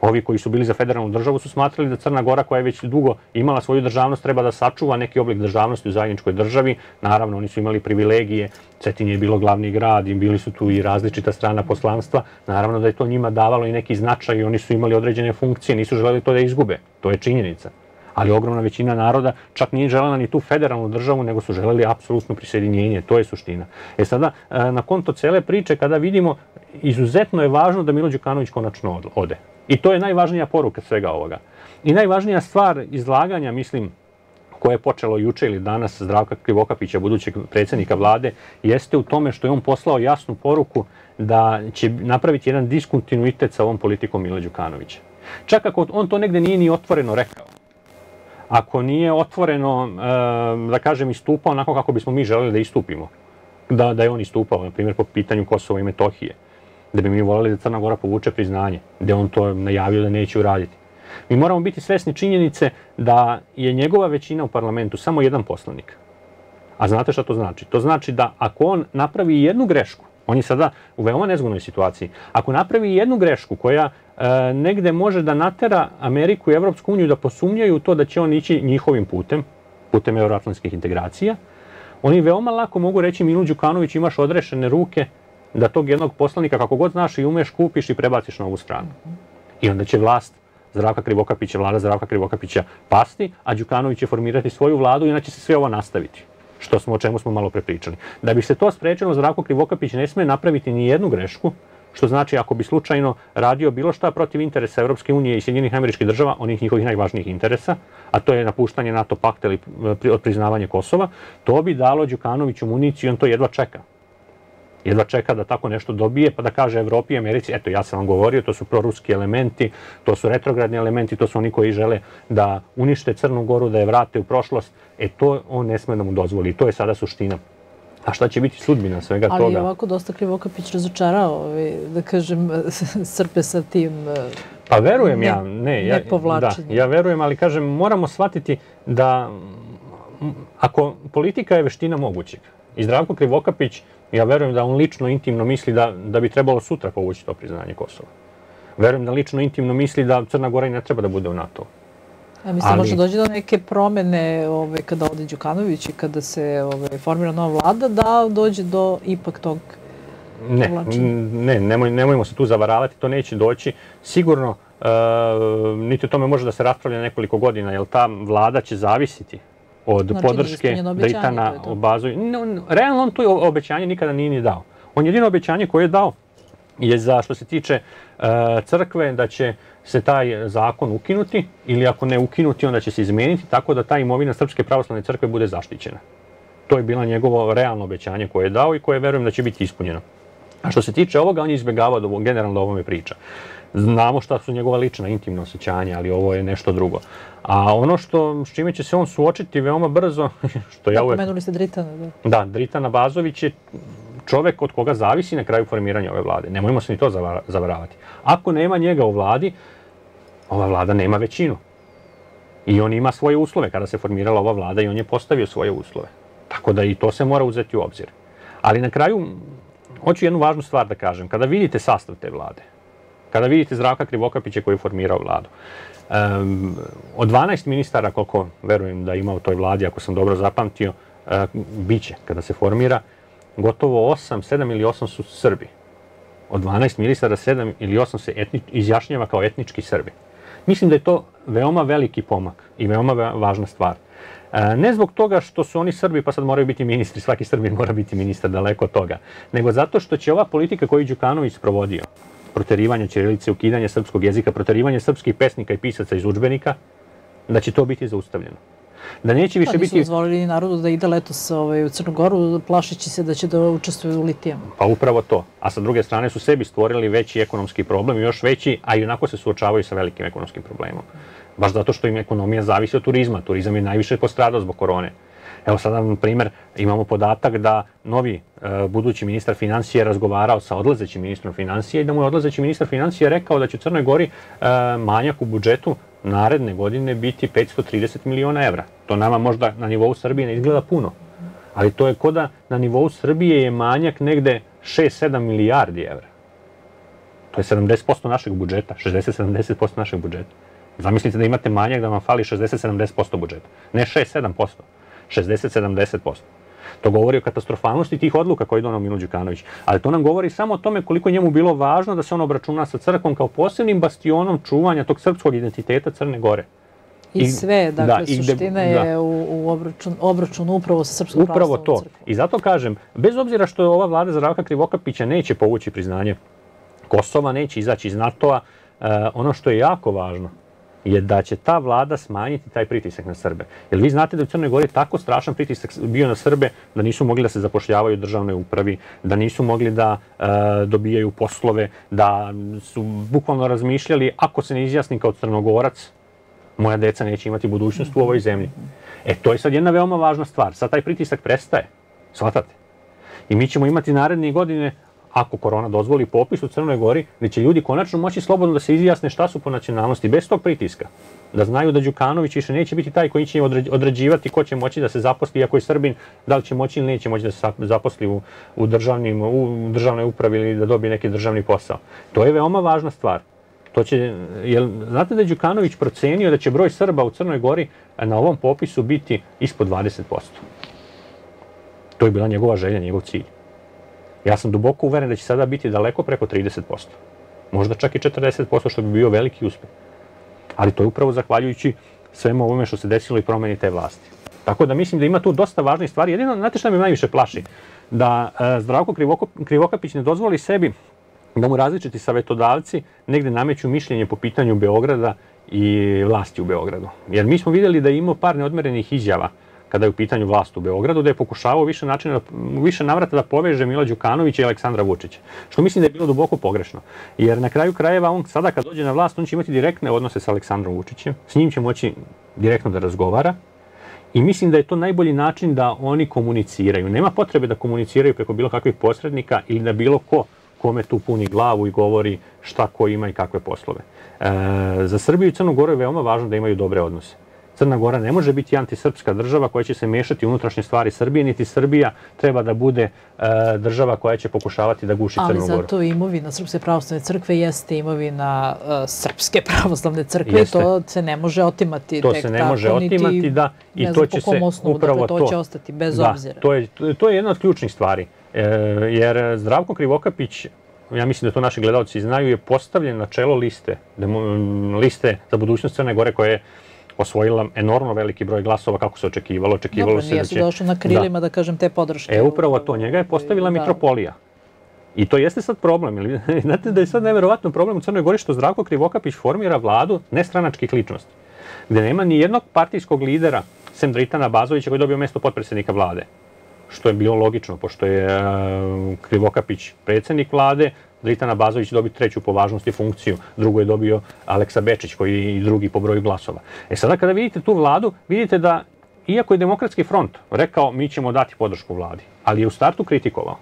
Ovi koji su bili za federalnu državu su smatrali da Crna Gora koja je već dugo imala svoju državnost treba da sačuva neki oblik državnosti u zajedničkoj državi. Naravno, oni su imali privilegije, Cetinje je bilo glavni grad i bili su tu i različita strana poslanstva. Naravno da je to njima davalo i neki značaj i oni su imali određene funkcije, nisu želeli to da izgube. To je činjenica ali ogromna većina naroda čak nije želela ni tu federalnu državu, nego su želeli apsolutno prisjedinjenje, to je suština. E sada, e, na konto cele priče, kada vidimo, izuzetno je važno da Milo Đukanović konačno ode. I to je najvažnija poruka svega ovoga. I najvažnija stvar izlaganja, mislim, koje je počelo juče ili danas Zdravka Krivokapića, budućeg predsednika vlade, jeste u tome što je on poslao jasnu poruku da će napraviti jedan diskontinuitet sa ovom politikom Mila Đukanovića. Čak ako on to negde nije ni otvoreno rekao, ako nije otvoreno, da kažem, istupao onako kako bismo mi želeli da istupimo. Da, da je on istupao, na primjer, po pitanju Kosova i Metohije. Da bi mi voleli da Crna Gora povuče priznanje, gde da on to najavio da neće uraditi. Mi moramo biti svesni činjenice da je njegova većina u parlamentu samo jedan poslanik. A znate šta to znači? To znači da ako on napravi jednu grešku, on je sada u veoma nezgodnoj situaciji, ako napravi jednu grešku koja E, negde može da natera Ameriku i Evropsku uniju da posumnjaju to da će on ići njihovim putem, putem euroatlantskih integracija. Oni veoma lako mogu reći Milu Đukanović imaš odrešene ruke da tog jednog poslanika kako god znaš i umeš kupiš i prebaciš na ovu stranu. I onda će vlast Zdravka Krivokapića, vlada Zdravka Krivokapića pasti, a Đukanović će formirati svoju vladu i onda će se sve ovo nastaviti što smo o čemu smo malo prepričali. Da bi se to sprečeno, Zdravko Krivokapić ne sme napraviti ni jednu grešku, što znači ako bi slučajno radio bilo šta protiv interesa Evropske unije i Sjedinjenih američkih država, onih njihovih najvažnijih interesa, a to je napuštanje NATO pakta ili e, priznavanje Kosova, to bi dalo Đukanoviću municiju i on to jedva čeka. Jedva čeka da tako nešto dobije, pa da kaže Evropi i Americi, eto ja sam vam govorio, to su proruski elementi, to su retrogradni elementi, to su oni koji žele da unište Crnu Goru, da je vrate u prošlost, e to on ne sme da mu dozvoli. To je sada suština A šta će biti sudbina svega Ali toga? Ali je ovako dosta Krivokapić razočarao, ovaj, da kažem, [laughs] srpe sa tim eh, Pa verujem ne, ja, ne, ja, da, ja verujem, ali kažem, moramo shvatiti da ako politika je veština mogućeg, i Zdravko Krivokapić, ja verujem da on lično intimno misli da, da bi trebalo sutra povući to priznanje Kosova. Verujem da lično intimno misli da Crna Gora i ne treba da bude u NATO. A mislim, ali... može dođe do neke promene ove, kada ode Đukanović i kada se ove, formira nova vlada, da dođe do ipak tog Ne, ne, nemoj, nemojmo se tu zavaravati, to neće doći. Sigurno, e, niti o tome može da se raspravlja nekoliko godina, jer ta vlada će zavisiti od znači, podrške Dejtana da u bazu. No, realno on tu obećanje nikada nije ni dao. On jedino obećanje koje je dao je za što se tiče uh, crkve da će se taj zakon ukinuti ili ako ne ukinuti onda će se izmeniti tako da ta imovina Srpske pravoslavne crkve bude zaštićena. To je bila njegovo realno obećanje koje je dao i koje verujem da će biti ispunjeno. A što se tiče ovoga, on je izbjegavao da generalno ovome priča. Znamo šta su njegova lična intimna osjećanja, ali ovo je nešto drugo. A ono što, s čime će se on suočiti veoma brzo, [laughs] što ja uvek... Pomenuli ste Dritana, da. Da, Dritana Bazović je čovek od koga zavisi na kraju formiranja ove vlade. Nemojmo se ni to zavaravati. Ako nema njega u vladi, ova vlada nema većinu. I on ima svoje uslove kada se formirala ova vlada i on je postavio svoje uslove. Tako da i to se mora uzeti u obzir. Ali na kraju, hoću jednu važnu stvar da kažem. Kada vidite sastav te vlade, kada vidite Zdravka Krivokapića koji je formirao vladu, um, od 12 ministara, koliko verujem da ima u toj vladi, ako sam dobro zapamtio, uh, eh, biće kada se formira, gotovo 8, 7 ili 8 su Srbi. Od 12 ministara 7 ili 8 se etni, izjašnjava kao etnički Srbi. Mislim da je to veoma veliki pomak i veoma važna stvar. E, ne zbog toga što su oni Srbi pa sad moraju biti ministri, svaki Srbin mora biti ministar daleko od toga, nego zato što će ova politika koju Đukanović sprovodio, proterivanje ćirilice, ukidanje srpskog jezika, proterivanje srpskih pesnika i pisaca iz učbenika, da će to biti zaustavljeno da neće više biti... Pa nisu dozvolili narodu da ide letos ovaj, u Crnu Goru, plašeći se da će da učestvuju u litijama. Pa upravo to. A sa druge strane su sebi stvorili veći ekonomski problem, još veći, a i onako se suočavaju sa velikim ekonomskim problemom. Baš zato što im ekonomija zavisi od turizma. Turizam je najviše postradao zbog korone. Evo sada vam primer, imamo podatak da novi e, budući ministar financije razgovarao sa odlazećim ministrom financije i da mu je odlazeći ministar financije rekao da će u Crnoj Gori e, manjak u budžetu naredne godine biti 530 miliona evra. To nama možda na nivou Srbije ne izgleda puno, ali to je ko da na nivou Srbije je manjak negde 6-7 milijardi evra. To je 70% našeg budžeta, 60-70% našeg budžeta. Zamislite da imate manjak da vam fali 60-70% budžeta. Ne 6-7%, 60-70%. To govori o katastrofalnosti tih odluka koje je donao Milo Đukanović. Ali to nam govori samo o tome koliko njemu bilo važno da se on obračuna sa crkvom kao posebnim bastionom čuvanja tog srpskog identiteta Crne Gore. I sve, da, dakle, da, suština i da. je u, u obračun, obračunu upravo sa Srpskom Upravo to. Crkvom. I zato kažem, bez obzira što je ova vlada Zdravka Krivokapića neće povući priznanje Kosova, neće izaći iz NATO-a, e, ono što je jako važno je da će ta vlada smanjiti taj pritisak na Srbe. Jer vi znate da u Crnoj Gori tako strašan pritisak bio na Srbe da nisu mogli da se zapošljavaju u državnoj upravi, da nisu mogli da eh, dobijaju poslove, da su bukvalno razmišljali ako se ne izjasni kao crnogorac, moja deca neće imati budućnost u ovoj zemlji. E, to je sad jedna veoma važna stvar. Sad taj pritisak prestaje. Svatate. I mi ćemo imati naredne godine, ako korona dozvoli popis u Crnoj Gori, gde će ljudi konačno moći slobodno da se izjasne šta su po nacionalnosti, bez tog pritiska. Da znaju da Đukanović više neće biti taj koji će određivati ko će moći da se zaposli, iako je Srbin, da li će moći ili neće moći da se zaposli u, u, državnim, u državnoj upravi ili da dobije neki državni posao. To je veoma važna stvar. To će, jel, znate da je Đukanović procenio da će broj Srba u Crnoj Gori na ovom popisu biti ispod 20%. To je bila njegova želja, njegov cilj. Ja sam duboko uveren da će sada biti daleko preko 30%. Možda čak i 40%, što bi bio veliki uspeh. Ali to je upravo zahvaljujući svemu ovome što se desilo i promeni te vlasti. Tako da mislim da ima tu dosta važnih stvari. Jedino, znate šta me najviše plaši? Da e, Zdravko Krivokapić ne dozvoli sebi da mu različiti savetodavci negde nameću mišljenje po pitanju Beograda i vlasti u Beogradu. Jer mi smo videli da je imao par neodmerenih izjava kada je u pitanju vlast u Beogradu, da je pokušavao više, načina, da, više navrata da poveže Mila Đukanovića i Aleksandra Vučića, što mislim da je bilo duboko pogrešno. Jer na kraju krajeva on sada kad dođe na vlast, on će imati direktne odnose sa Aleksandrom Vučićem, s njim će moći direktno da razgovara, I mislim da je to najbolji način da oni komuniciraju. Nema potrebe da komuniciraju preko bilo kakvih posrednika ili da bilo ko kome tu puni glavu i govori šta ko ima i kakve poslove. E, za Srbiju i Crnu Goru je veoma važno da imaju dobre odnose. Crna Gora ne može biti antisrpska država koja će se mešati u unutrašnje stvari Srbije, niti Srbija treba da bude e, država koja će pokušavati da guši Crnu Goru. Ali zato imovina Srpske pravoslavne crkve jeste imovina e, Srpske pravoslavne crkve jeste. to se ne može otimati. To tek se ne tako, može otimati, da. I to će se osnovu, dakle, upravo dakle, to. To će ostati bez da, obzira. To je, to je jedna od ključnih stvari. E, jer Zdravko Krivokapić, ja mislim da to naši gledalci znaju, je postavljen na čelo liste, da liste za budućnost Crne Gore koje je osvojila enormno veliki broj glasova kako se očekivalo. Očekivalo Dobro, se da će... na da. krilima, da. da kažem, te podrške. E, upravo to. Njega je postavila da. Mitropolija. I to jeste sad problem. [laughs] Znate da je sad neverovatno problem u Crnoj Gori što Zdravko Krivokapić formira vladu nestranačkih ličnosti, gde nema ni jednog partijskog lidera, sem Dritana Bazovića, koji je dobio mesto potpredsednika vlade što je bilo logično, pošto je e, Krivokapić predsednik vlade, Dritan da Bazović dobi treću po važnosti funkciju, drugo je dobio Aleksa Bečić koji je i drugi po broju glasova. E sada kada vidite tu vladu, vidite da iako je demokratski front rekao mi ćemo dati podršku vladi, ali je u startu kritikovao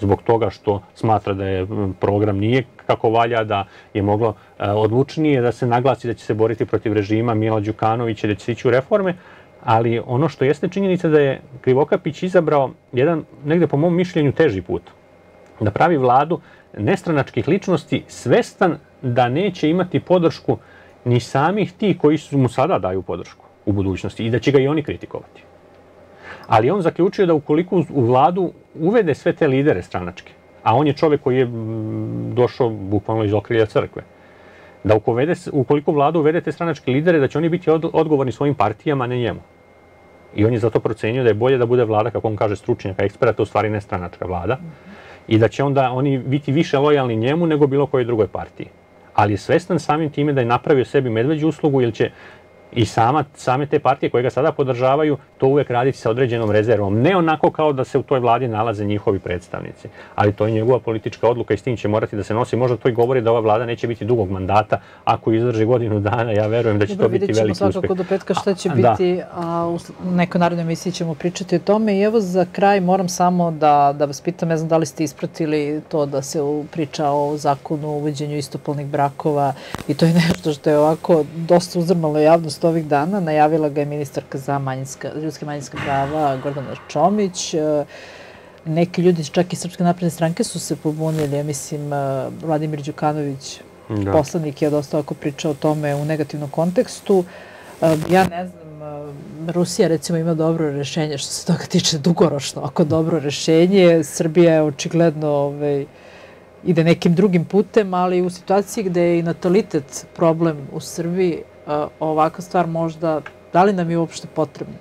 zbog toga što smatra da je program nije kako valja, da je moglo e, odlučnije da se naglasi da će se boriti protiv režima Mila Đukanovića, da će se ići u reforme, ali ono što jeste činjenica da je Krivokapić izabrao jedan, negde po mom mišljenju, teži put. Da pravi vladu nestranačkih ličnosti svestan da neće imati podršku ni samih ti koji su mu sada daju podršku u budućnosti i da će ga i oni kritikovati. Ali on zaključio da ukoliko u vladu uvede sve te lidere stranačke, a on je čovek koji je mm, došao bukvalno iz okrilja crkve, da ukovede, ukoliko vlada uvede te stranačke lidere, da će oni biti odgovorni svojim partijama, a ne njemu. I on je zato procenio da je bolje da bude vlada, kako on kaže, stručnjaka, eksperata, u stvari ne stranačka vlada. I da će onda oni biti više lojalni njemu nego bilo kojoj drugoj partiji. Ali je svestan samim time da je napravio sebi medveđu uslugu, jer će i sama, same te partije koje ga sada podržavaju, to uvek raditi sa određenom rezervom. Ne onako kao da se u toj vladi nalaze njihovi predstavnici. Ali to je njegova politička odluka i s tim će morati da se nosi. Možda to i govori da ova vlada neće biti dugog mandata. Ako izdrži godinu dana, ja verujem da će Dobro, da, to biti veliki uspeh. Dobro, vidjet ćemo svakako do petka šta će a, biti. Da. A, u nekoj narodnoj emisiji ćemo pričati o tome. I evo za kraj moram samo da, da vas pitam, ne znam da li ste ispratili to da se priča o zakonu o uvođenju istopolnih brakova i to je [laughs] nešto što je ovako dosta uzrmalo javnost vest ovih dana, najavila ga je ministarka za manjinska, ljudske manjinske prava Gordana Čomić. E, neki ljudi, čak i Srpske napredne stranke, su se pobunili. Ja mislim, e, Vladimir Đukanović, da. poslanik, je dosta ovako pričao o tome u negativnom kontekstu. E, ja ne znam, Rusija recimo ima dobro rešenje što se toga tiče dugoročno, ako dobro rešenje, Srbija je očigledno ovaj, ide nekim drugim putem, ali u situaciji gde je i natalitet problem u Srbiji, ovakva stvar možda, da li nam je uopšte potrebno?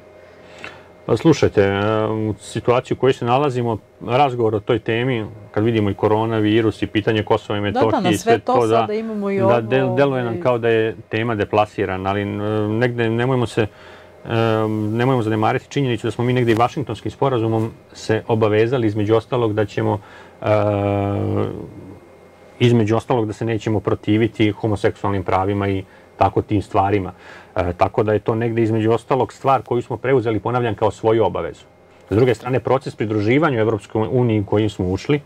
Pa slušajte, e, u situaciji u kojoj se nalazimo, razgovor o toj temi, kad vidimo i koronavirus i pitanje Kosova i Metohije, da, da, na sve to, to da, sada da, imamo i da, ovo. Da, del, deluje nam ovaj, kao da je tema deplasirana, ali e, negde nemojmo se e, nemojmo zanemariti činjenicu da smo mi negde i Vašingtonskim sporazumom se obavezali između ostalog da ćemo između ostalog da se nećemo protiviti homoseksualnim pravima i tako tim stvarima. E, tako da je to negde između ostalog stvar koju smo preuzeli, ponavljam, kao svoju obavezu. S druge strane, proces pridruživanja Evropskoj uniji kojim smo ušli,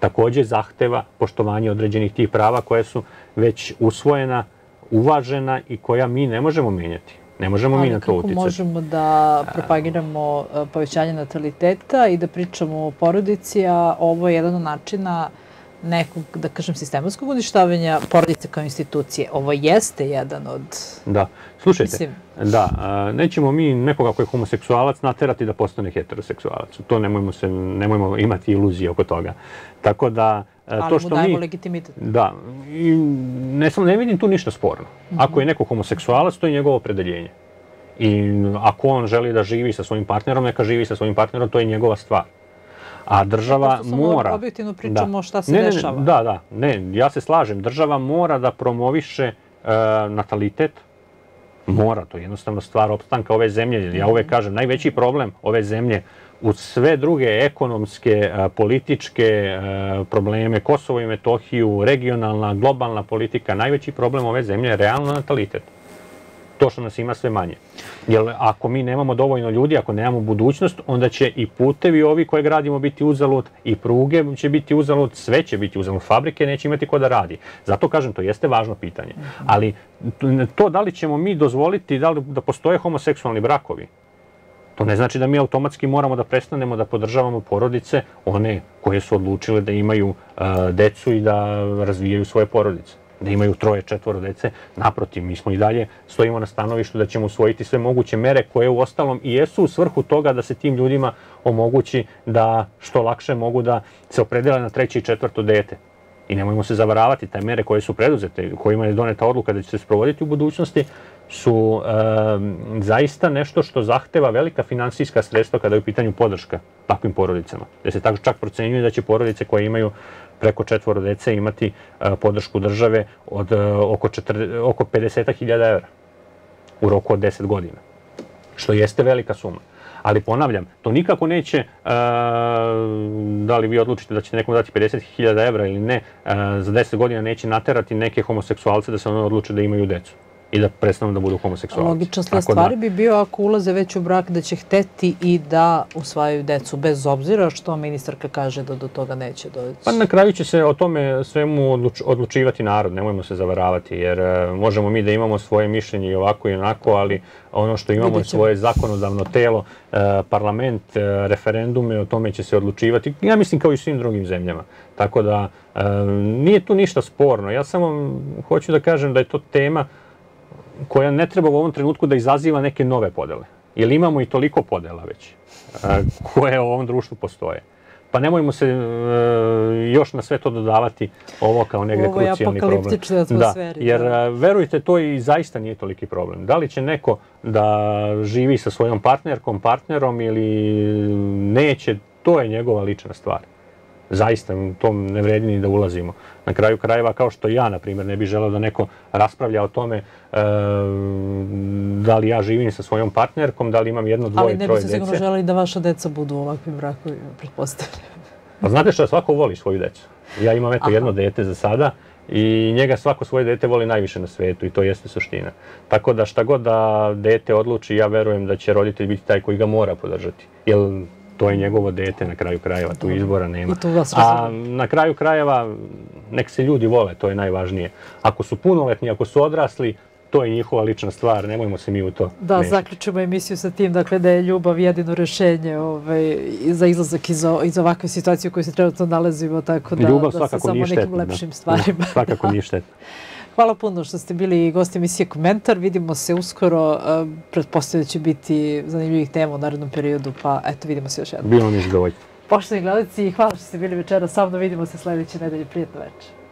takođe zahteva poštovanje određenih tih prava koje su već usvojena, uvažena i koja mi ne možemo menjati. Ne možemo mi na to uticati. Kako možemo da propagiramo e, povećanje nataliteta i da pričamo o porodici, a ovo je jedan od načina nekog, da kažem, sistematskog uništavanja porodice kao institucije. Ovo jeste jedan od... Da, slušajte, Mislim... da, a, nećemo mi nekoga koji je homoseksualac naterati da postane heteroseksualac. To nemojmo, se, nemojmo imati iluzije oko toga. Tako da, Ali to što mi... mu dajemo legitimitet. Da, i ne, sam, ne vidim tu ništa sporno. Mm -hmm. Ako je neko homoseksualac, to je njegovo opredeljenje. I ako on želi da živi sa svojim partnerom, neka živi sa svojim partnerom, to je njegova stvar. A država mora... Samo objektivno da. pričamo šta se dešava. Da, da, ne, ja se slažem. Država mora da promoviše e, natalitet, mora, to je jednostavno stvar opstanka ove zemlje. Ja uvek mhm. kažem, najveći problem ove zemlje u sve druge ekonomske, e, političke e, probleme, Kosovo i Metohiju, regionalna, globalna politika, najveći problem ove zemlje je realno natalitet to što nas ima sve manje. Jer ako mi nemamo dovoljno ljudi, ako nemamo budućnost, onda će i putevi ovi koje gradimo biti uzalud, i pruge će biti uzalud, sve će biti uzalud, fabrike neće imati ko da radi. Zato kažem, to jeste važno pitanje. Ali to da li ćemo mi dozvoliti da, li, da postoje homoseksualni brakovi, To ne znači da mi automatski moramo da prestanemo da podržavamo porodice, one koje su odlučile da imaju uh, decu i da razvijaju svoje porodice da imaju troje, četvoro dece. Naprotiv, mi smo i dalje stojimo na stanovištu da ćemo usvojiti sve moguće mere koje u ostalom i jesu u svrhu toga da se tim ljudima omogući da što lakše mogu da se opredele na treće i četvrto dete. I nemojmo se zavaravati, taj mere koje su preduzete, kojima je doneta odluka da će se sprovoditi u budućnosti, su e, zaista nešto što zahteva velika finansijska sredstva kada je u pitanju podrška takvim porodicama. Da se tako čak procenjuje da će porodice koje imaju preko četvoro dece imati e, podršku države od e, oko, oko 50.000 evra u roku od 10 godina. Što jeste velika suma. Ali ponavljam, to nikako neće, e, da li vi odlučite da ćete nekom dati 50.000 evra ili ne, e, za 10 godina neće naterati neke homoseksualce da se ono odluče da imaju decu i da prestanu da budu homoseksualci. Logična sled da- stvari da, bi bio ako ulaze već u brak da će hteti i da usvajaju decu, bez obzira što ministarka kaže da do toga neće doći. Pa na kraju će se o tome svemu odluč, odlučivati narod, nemojmo se zavaravati, jer e, možemo mi da imamo svoje mišljenje i ovako i onako, ali ono što imamo svoje zakonodavno telo, e, parlament, uh, referendume, o tome će se odlučivati, ja mislim kao i svim drugim zemljama. Tako da nije tu ništa sporno. Ja samo hoću da kažem da je to tema koja ne treba u ovom trenutku da izaziva neke nove podele. Jer imamo i toliko podela već koje u ovom društvu postoje. Pa nemojmo se e, još na sve to dodavati ovo kao negde krucijalni problem. Ovo je apokaliptična da, atmosfera. jer da. verujte, to i zaista nije toliki problem. Da li će neko da živi sa svojom partnerkom, partnerom ili neće, to je njegova lična stvar zaista u tom ne vredi ni da ulazimo. Na kraju krajeva, kao što ja, na primjer, ne bih želeo da neko raspravlja o tome e, da li ja živim sa svojom partnerkom, da li imam jedno, dvoje, troje dece. Ali ne se sigurno želeli da vaša deca budu u ovakvim brakovima, pretpostavljam. Pa znate što, svako voli svoju decu. Ja imam eto jedno dete za sada i njega svako svoje dete voli najviše na svetu i to jeste suština. Tako da šta god da dete odluči, ja verujem da će roditelj biti taj koji ga mora podržati. Jer to je njegovo dete na kraju krajeva, tu izbora nema. A na kraju krajeva nek se ljudi vole, to je najvažnije. Ako su punoletni, ako su odrasli, to je njihova lična stvar, nemojmo se mi u to Da, zaključimo emisiju sa tim, dakle, da je ljubav jedino rešenje ovaj, za izlazak iz, iz ovakve situacije u kojoj se trenutno nalazimo, tako da, da se samo nekim da. lepšim stvarima. stvarima. Svakako [laughs] ništetna. Hvala puno što ste bili gosti emisije Komentar. Vidimo se uskoro. E, pretpostavljam da će biti zanimljivih tema u narednom periodu, pa eto, vidimo se još jednom. Bilo mi je zadovoljstvo. Poštovni gledalci, hvala što ste bili večera sa mnom. Vidimo se sledeće nedelje. Prijetno večer.